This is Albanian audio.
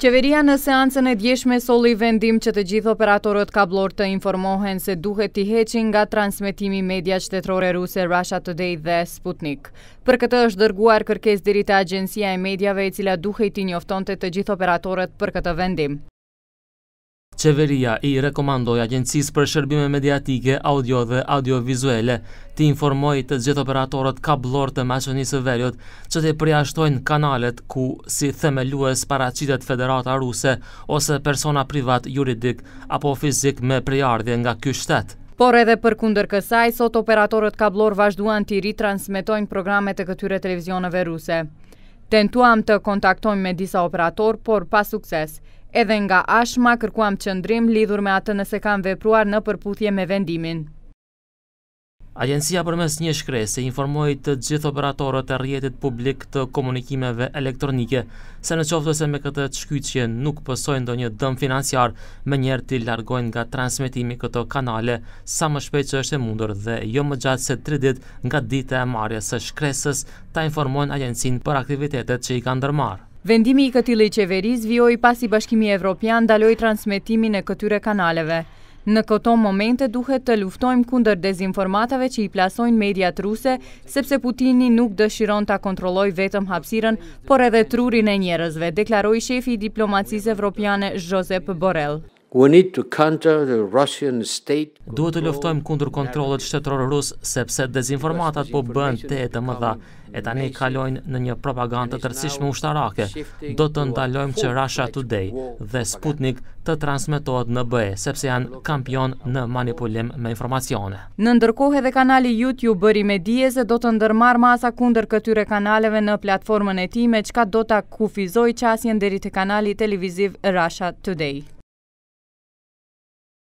Qeveria në seancën e djeshme soli vendim që të gjithë operatorët kablor të informohen se duhet t'i heqin nga transmitimi media qëtetrore ruse Russia Today dhe Sputnik. Për këtë është dërguar kërkes diri të agjensia e medjave e cila duhet t'i njofton të të gjithë operatorët për këtë vendim. Qeveria i rekomandoj Agencis për Shërbime Mediatike, Audio dhe audio-vizuele të informoj të gjithë operatorët kablor të maqenisë verjot që të priashtojnë kanalet ku si themelues paracitet Federata Ruse ose persona privat juridik apo fizik me priardhje nga ky shtet. Por edhe për kunder kësaj, sot operatorët kablor vazhduan të i transmetojnë programet të këtyre televizionëve ruse. Tentuam të kontaktojmë me disa operator, por pa sukses. Edhe nga ashma kërkuam qëndrim lidhur me atë nëse kam vepruar në përputhje me vendimin. Agencia përmes një shkresi informojë të gjithë operatorët e rjetit publik të komunikimeve elektronike, se në qoftë se me këtë të shkyqje nuk pësojnë do një dëm financiar, me njerë të largojnë nga transmitimi këto kanale, sa më shpejt që është e mundur dhe jo më gjatë se 3 dit nga dite e marja së shkresës, ta informojnë agencin për aktivitetet që i ka ndërmarë. Vendimi i këtili qeveris vjoj pas i bashkimi evropian daloj transmitimin e këtyre kanaleve. Në këto momente duhet të luftojmë kunder dezinformatave që i plasojnë mediat ruse, sepse Putini nuk dëshiron të kontroloj vetëm hapsiren, por edhe trurin e njerëzve, deklaroj shefi diplomacisë evropiane Josep Borrell. We need to counter the Russian state. Duhet të luftojmë kundër kontrollit shtetëror rus sepse dezinformatat po bëhen te e të mëdha e tani kalojnë në një propagandë të rrezishme ushtarake. Do të ndalojmë që Russia Today dhe Sputnik të transmetohet në BE, sepse janë kampion në manipulim me informacione. Në ndërkohë edhe kanali YouTube bëri me dije se do të ndërmarë masa kunder këtyre kanaleve në platformën e ti me qka do të kufizoj qasjen dheri të kanali televiziv Russia Today.